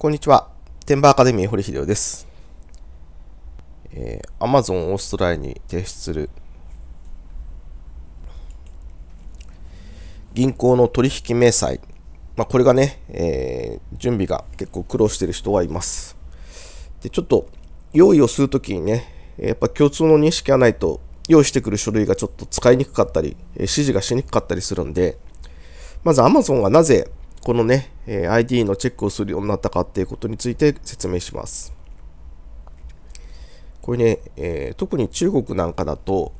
こんにちは。テンバーアカデミー堀秀夫です。えー、Amazon オーストラリアに提出する銀行の取引明細。まあ、これがね、えー、準備が結構苦労している人はいます。で、ちょっと用意をするときにね、やっぱ共通の認識がないと用意してくる書類がちょっと使いにくかったり、指示がしにくかったりするんで、まず Amazon がなぜこのね、ID のチェックをするようになったかっていうことについて説明します。これね、えー、特に中国なんかだと、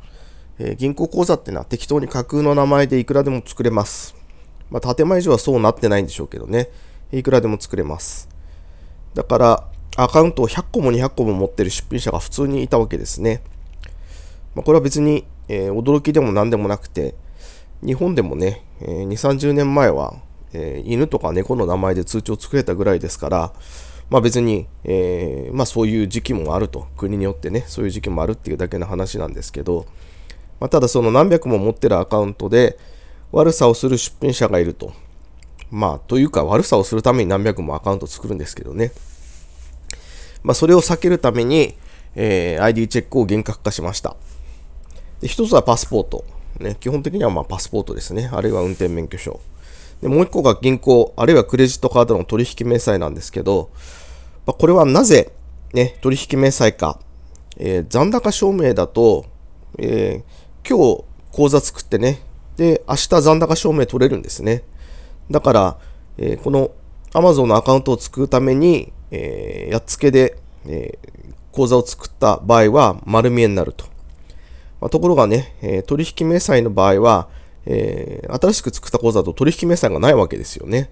えー、銀行口座っていうのは適当に架空の名前でいくらでも作れます。まあ、建前上はそうなってないんでしょうけどね、いくらでも作れます。だから、アカウントを100個も200個も持ってる出品者が普通にいたわけですね。まあ、これは別に、えー、驚きでも何でもなくて、日本でもね、えー、2、30年前はえー、犬とか猫の名前で通知を作れたぐらいですから、まあ、別に、えー、まあ、そういう時期もあると国によってねそういう時期もあるっていうだけの話なんですけど、まあ、ただその何百も持ってるアカウントで悪さをする出品者がいるとまあというか悪さをするために何百もアカウント作るんですけどね、まあ、それを避けるために、えー、ID チェックを厳格化しましたで一つはパスポート、ね、基本的にはまパスポートですねあるいは運転免許証でもう1個が銀行、あるいはクレジットカードの取引明細なんですけど、まあ、これはなぜ、ね、取引明細か、えー、残高証明だと、えー、今日口座作ってね、で、明日残高証明取れるんですね。だから、えー、この Amazon のアカウントを作るために、えー、やっつけで、えー、口座を作った場合は丸見えになると。まあ、ところがね、え取引明細の場合は、えー、新しく作った口座と取引明細がないわけですよね。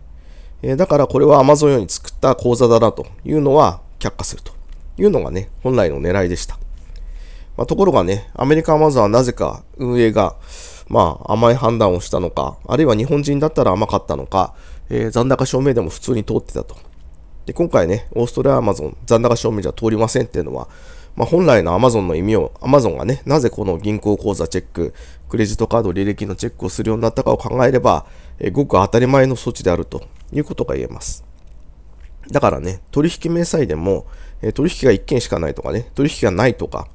えー、だからこれは Amazon 用に作った口座だなというのは却下するというのがね、本来の狙いでした。まあ、ところがね、アメリカアマゾンはなぜか運営が、まあ、甘い判断をしたのか、あるいは日本人だったら甘かったのか、えー、残高証明でも普通に通ってたと。で、今回ね、オーストラリアアマゾン残高証明じゃ通りませんっていうのは、まあ、本来の Amazon の意味を、Amazon がね、なぜこの銀行口座チェック、クレジットカード履歴のチェックをするようになったかを考えれば、えごく当たり前の措置であるということが言えます。だからね、取引明細でも、え取引が1件しかないとかね、取引がないとか、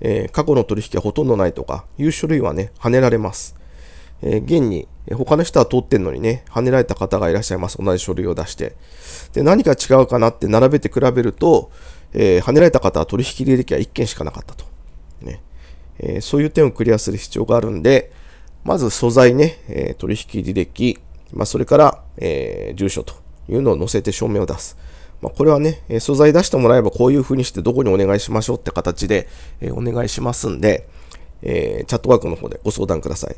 え過去の取引がほとんどないとかいう書類はね、跳ねられます。え現に、他の人は通ってんのにね、跳ねられた方がいらっしゃいます。同じ書類を出して。で、何か違うかなって並べて比べると、えー、はねられた方は取引履歴は1件しかなかったと。ねえー、そういう点をクリアする必要があるんで、まず素材ね、えー、取引履歴、まあ、それから、えー、住所というのを載せて証明を出す。まあ、これはね、え素材出してもらえばこういうふうにしてどこにお願いしましょうって形で、えお願いしますんで、えチャットワークの方でご相談ください。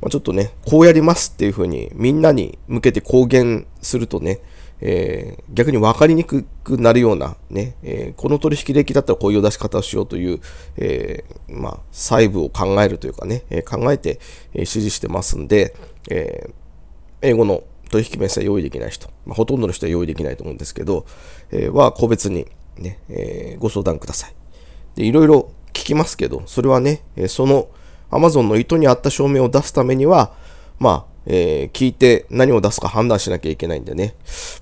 まあ、ちょっとね、こうやりますっていうふうにみんなに向けて公言するとね、えー、逆に分かりにくくなるようなね、えー、この取引歴だったらこういう出し方をしようという、えー、まあ、細部を考えるというかね、え考えて、え指示してますんで、え英語の取引面接は用意できない人、まあ、ほとんどの人は用意できないと思うんですけど、えは個別にね、えご相談ください。で、いろいろ聞きますけど、それはね、その Amazon の意図に合った証明を出すためには、まあ、えー、聞いて何を出すか判断しなきゃいけないんでね、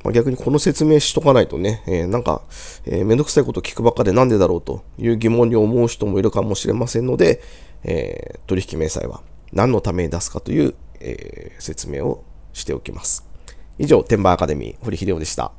まあ、逆にこの説明しとかないとね、えー、なんか、えー、めんどくさいこと聞くばっかでなんでだろうという疑問に思う人もいるかもしれませんので、え取引明細は何のために出すかという、え説明をしておきます。以上、天板アカデミー、堀秀夫でした。